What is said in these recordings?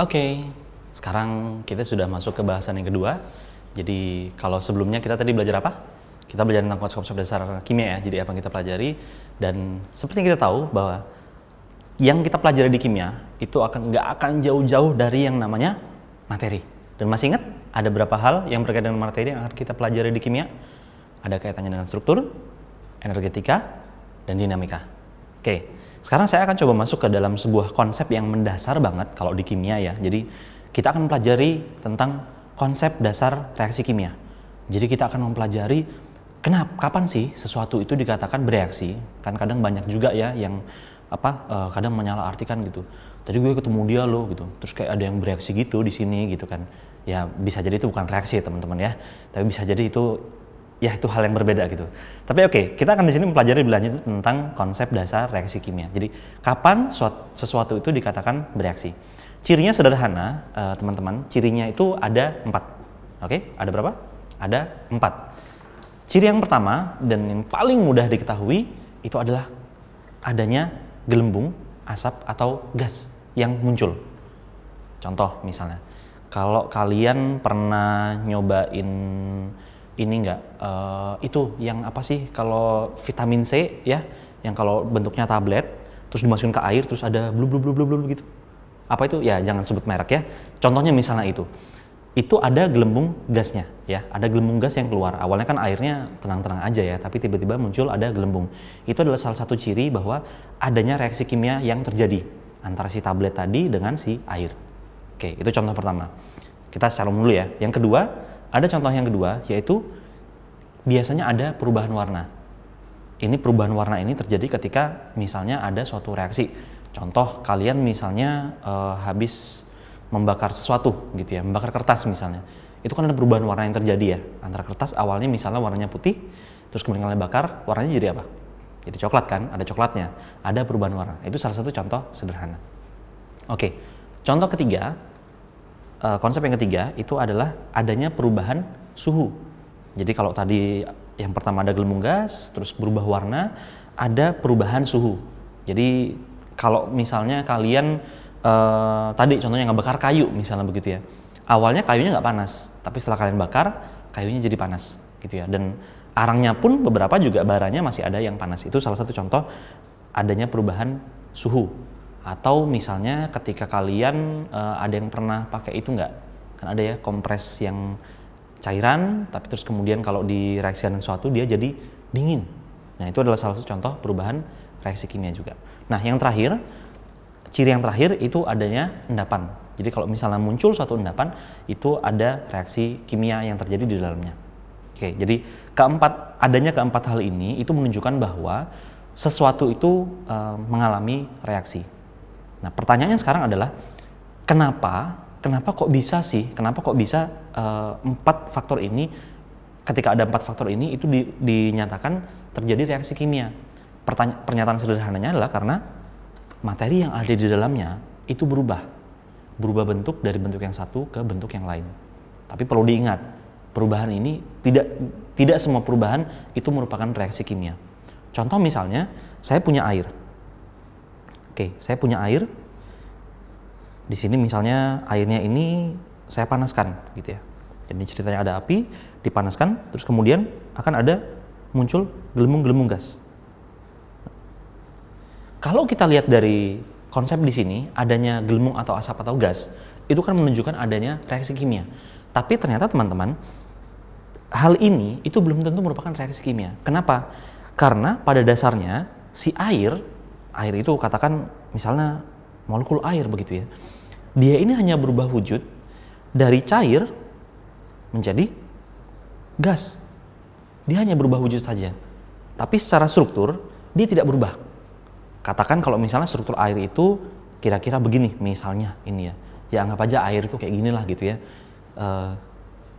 Oke, okay, sekarang kita sudah masuk ke bahasan yang kedua. Jadi kalau sebelumnya kita tadi belajar apa? Kita belajar tentang konsep-konsep dasar kimia ya, jadi apa yang kita pelajari. Dan seperti yang kita tahu bahwa yang kita pelajari di kimia itu akan nggak akan jauh-jauh dari yang namanya materi. Dan masih ingat ada berapa hal yang berkaitan dengan materi yang akan kita pelajari di kimia? Ada kaitannya dengan struktur, energetika, dan dinamika. Oke, okay. Sekarang saya akan coba masuk ke dalam sebuah konsep yang mendasar banget kalau di kimia ya. Jadi kita akan mempelajari tentang konsep dasar reaksi kimia. Jadi kita akan mempelajari kenapa kapan sih sesuatu itu dikatakan bereaksi? Kan kadang banyak juga ya yang apa eh, kadang kadang artikan gitu. Tadi gue ketemu dia loh gitu. Terus kayak ada yang bereaksi gitu di sini gitu kan. Ya bisa jadi itu bukan reaksi teman-teman ya. Tapi bisa jadi itu ya itu hal yang berbeda gitu. Tapi oke, okay, kita akan di sini mempelajari lebih lanjut tentang konsep dasar reaksi kimia. Jadi kapan sesuatu itu dikatakan bereaksi? Cirinya sederhana, eh, teman-teman. Uh, cirinya itu ada empat. Oke, okay? ada berapa? Ada empat. Ciri yang pertama dan yang paling mudah diketahui itu adalah adanya gelembung, asap atau gas yang muncul. Contoh misalnya, kalau kalian pernah nyobain ini enggak uh, eh, itu yang apa sih kalau vitamin C ya yang kalau bentuknya tablet terus dimasukin ke air terus ada blub blub blub blub blub gitu apa itu ya jangan sebut merek ya contohnya misalnya itu itu ada gelembung gasnya ya ada gelembung gas yang keluar awalnya kan airnya tenang-tenang aja ya tapi tiba-tiba muncul ada gelembung itu adalah salah satu ciri bahwa adanya reaksi kimia yang terjadi antara si tablet tadi dengan si air oke itu contoh pertama kita secara umum dulu ya yang kedua ada contoh yang kedua, yaitu biasanya ada perubahan warna. Ini perubahan warna ini terjadi ketika misalnya ada suatu reaksi. Contoh kalian misalnya e, habis membakar sesuatu gitu ya, membakar kertas misalnya. Itu kan ada perubahan warna yang terjadi ya. Antara kertas awalnya misalnya warnanya putih, terus kemudian kalian bakar, warnanya jadi apa? Jadi coklat kan, ada coklatnya, ada perubahan warna. Itu salah satu contoh sederhana. Oke, contoh ketiga uh, konsep yang ketiga itu adalah adanya perubahan suhu. Jadi kalau tadi yang pertama ada gelembung gas, terus berubah warna, ada perubahan suhu. Jadi kalau misalnya kalian uh, tadi contohnya ngebakar kayu misalnya begitu ya, awalnya kayunya nggak panas, tapi setelah kalian bakar kayunya jadi panas gitu ya. Dan arangnya pun beberapa juga baranya masih ada yang panas. Itu salah satu contoh adanya perubahan suhu atau misalnya ketika kalian uh, ada yang pernah pakai itu nggak? Kan ada ya kompres yang cairan, tapi terus kemudian kalau direaksikan sesuatu dia jadi dingin. Nah itu adalah salah satu contoh perubahan reaksi kimia juga. Nah yang terakhir, ciri yang terakhir itu adanya endapan. Jadi kalau misalnya muncul suatu endapan, itu ada reaksi kimia yang terjadi di dalamnya. Oke, jadi keempat adanya keempat hal ini itu menunjukkan bahwa sesuatu itu e, mengalami reaksi. Nah, pertanyaannya sekarang adalah kenapa? Kenapa kok bisa sih? Kenapa kok bisa eh, empat uh, faktor ini? Ketika ada empat faktor ini, itu di, dinyatakan terjadi reaksi kimia. Pertanya pernyataan sederhananya adalah karena materi yang ada di dalamnya itu berubah, berubah bentuk dari bentuk yang satu ke bentuk yang lain. Tapi perlu diingat, perubahan ini tidak tidak semua perubahan itu merupakan reaksi kimia. Contoh misalnya, saya punya air Oke, saya punya air. Di sini misalnya airnya ini saya panaskan gitu ya. Jadi ceritanya ada api, dipanaskan, terus kemudian akan ada muncul gelembung-gelembung gas. Kalau kita lihat dari konsep di sini, adanya gelembung atau asap atau gas, itu kan menunjukkan adanya reaksi kimia. Tapi ternyata teman-teman, hal ini itu belum tentu merupakan reaksi kimia. Kenapa? Karena pada dasarnya si air air itu katakan misalnya molekul air begitu ya. Dia ini hanya berubah wujud dari cair menjadi gas. Dia hanya berubah wujud saja. Tapi secara struktur dia tidak berubah. Katakan kalau misalnya struktur air itu kira-kira begini misalnya ini ya. Ya anggap aja air itu kayak gini lah gitu ya. Uh,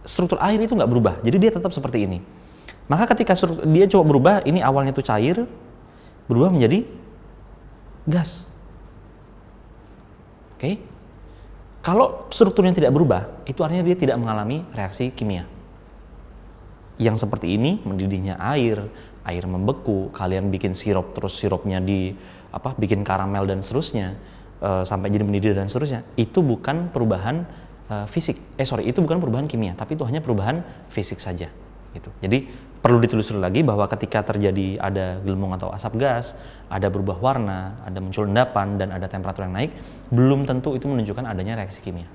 struktur air itu nggak berubah. Jadi dia tetap seperti ini. Maka ketika dia coba berubah, ini awalnya itu cair, berubah menjadi gas. Oke? Kalau strukturnya tidak berubah, itu artinya dia tidak mengalami reaksi kimia. Yang seperti ini mendidihnya air, air membeku, kalian bikin sirup terus sirupnya di apa bikin karamel dan seterusnya e, sampai jadi mendidih dan seterusnya. Itu bukan perubahan e, fisik. Eh sorry, itu bukan perubahan kimia, tapi itu hanya perubahan fisik saja gitu. Jadi perlu ditelusuri lagi bahwa ketika terjadi ada gelembung atau asap gas, ada berubah warna, ada muncul endapan, dan ada temperatur yang naik, belum tentu itu menunjukkan adanya reaksi kimia.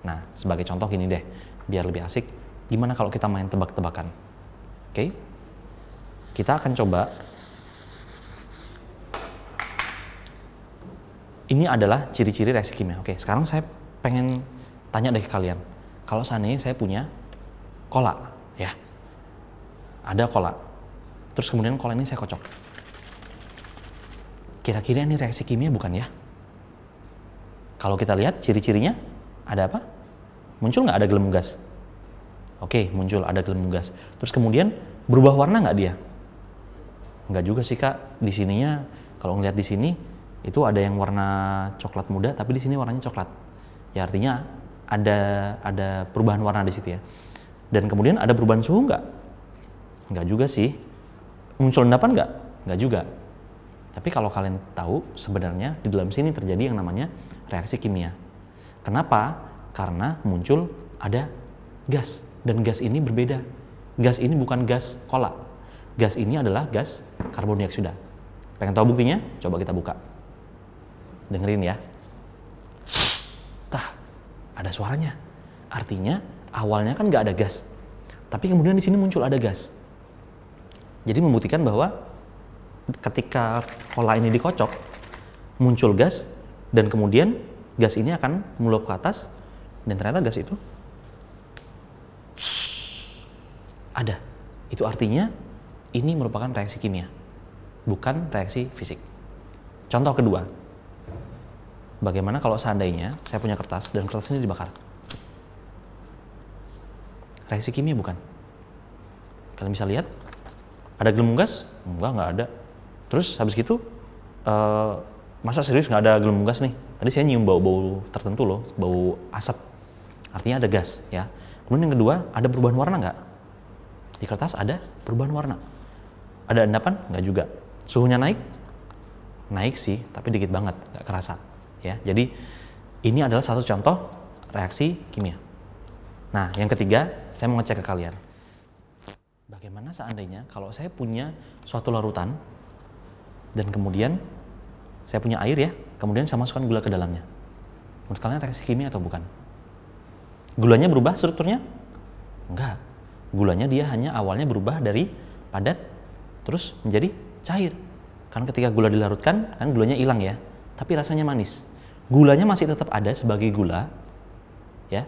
Nah, sebagai contoh gini deh, biar lebih asik, gimana kalau kita main tebak-tebakan? Oke? Kita akan coba. Ini adalah ciri-ciri reaksi kimia. Oke, sekarang saya pengen tanya deh ke kalian. Kalau seandainya saya punya kolak, ya, ada kolak terus kemudian kolak ini saya kocok kira-kira ini reaksi kimia bukan ya kalau kita lihat ciri-cirinya ada apa muncul nggak ada gelembung gas oke muncul ada gelembung gas terus kemudian berubah warna nggak dia nggak juga sih kak di sininya kalau ngelihat di sini itu ada yang warna coklat muda tapi di sini warnanya coklat ya artinya ada ada perubahan warna di situ ya dan kemudian ada perubahan suhu nggak Enggak juga sih. Muncul endapan enggak? Enggak juga. Tapi kalau kalian tahu, sebenarnya di dalam sini terjadi yang namanya reaksi kimia. Kenapa? Karena muncul ada gas. Dan gas ini berbeda. Gas ini bukan gas kolak. Gas ini adalah gas karbon dioksida. Pengen tahu buktinya? Coba kita buka. Dengerin ya. Tah, ada suaranya. Artinya awalnya kan nggak ada gas. Tapi kemudian di sini muncul ada gas. Jadi membuktikan bahwa ketika kola ini dikocok, muncul gas, dan kemudian gas ini akan meluap ke atas, dan ternyata gas itu ada. Itu artinya ini merupakan reaksi kimia, bukan reaksi fisik. Contoh kedua, bagaimana kalau seandainya saya punya kertas dan kertas ini dibakar? Reaksi kimia bukan? Kalian bisa lihat, ada gelembung gas? enggak enggak ada terus habis gitu uh, masa serius nggak ada gelembung gas nih tadi saya nyium bau-bau tertentu loh bau asap artinya ada gas ya kemudian yang kedua ada perubahan warna nggak di kertas ada perubahan warna ada endapan nggak juga suhunya naik naik sih tapi dikit banget nggak kerasa ya jadi ini adalah satu contoh reaksi kimia nah yang ketiga saya mau ngecek ke kalian Bagaimana seandainya kalau saya punya suatu larutan dan kemudian saya punya air ya, kemudian saya masukkan gula ke dalamnya. Menurut kalian reaksi kimia atau bukan? Gulanya berubah strukturnya? Enggak. Gulanya dia hanya awalnya berubah dari padat terus menjadi cair. Karena ketika gula dilarutkan, kan gulanya hilang ya, tapi rasanya manis. Gulanya masih tetap ada sebagai gula, ya,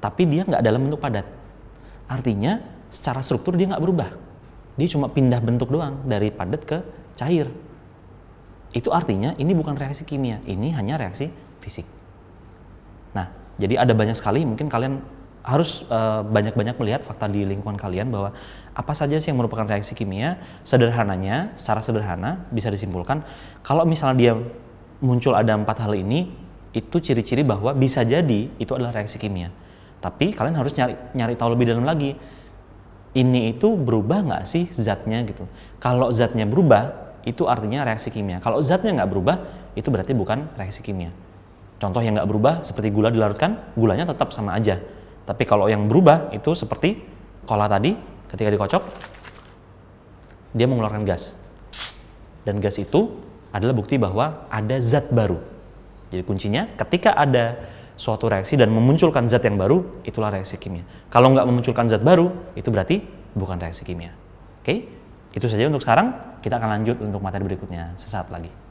tapi dia nggak dalam bentuk padat. Artinya secara struktur dia nggak berubah. Dia cuma pindah bentuk doang dari padat ke cair. Itu artinya ini bukan reaksi kimia, ini hanya reaksi fisik. Nah, jadi ada banyak sekali mungkin kalian harus banyak eh, banyak-banyak melihat fakta di lingkungan kalian bahwa apa saja sih yang merupakan reaksi kimia. Sederhananya, secara sederhana bisa disimpulkan kalau misalnya dia muncul ada empat hal ini, itu ciri-ciri bahwa bisa jadi itu adalah reaksi kimia. Tapi kalian harus nyari nyari tahu lebih dalam lagi ini itu berubah nggak sih zatnya gitu. Kalau zatnya berubah, itu artinya reaksi kimia. Kalau zatnya nggak berubah, itu berarti bukan reaksi kimia. Contoh yang nggak berubah seperti gula dilarutkan, gulanya tetap sama aja. Tapi kalau yang berubah itu seperti kola tadi, ketika dikocok, dia mengeluarkan gas. Dan gas itu adalah bukti bahwa ada zat baru. Jadi kuncinya ketika ada suatu reaksi dan memunculkan zat yang baru, itulah reaksi kimia. Kalau nggak memunculkan zat baru, itu berarti bukan reaksi kimia. Oke, itu saja untuk sekarang. Kita akan lanjut untuk materi berikutnya sesaat lagi.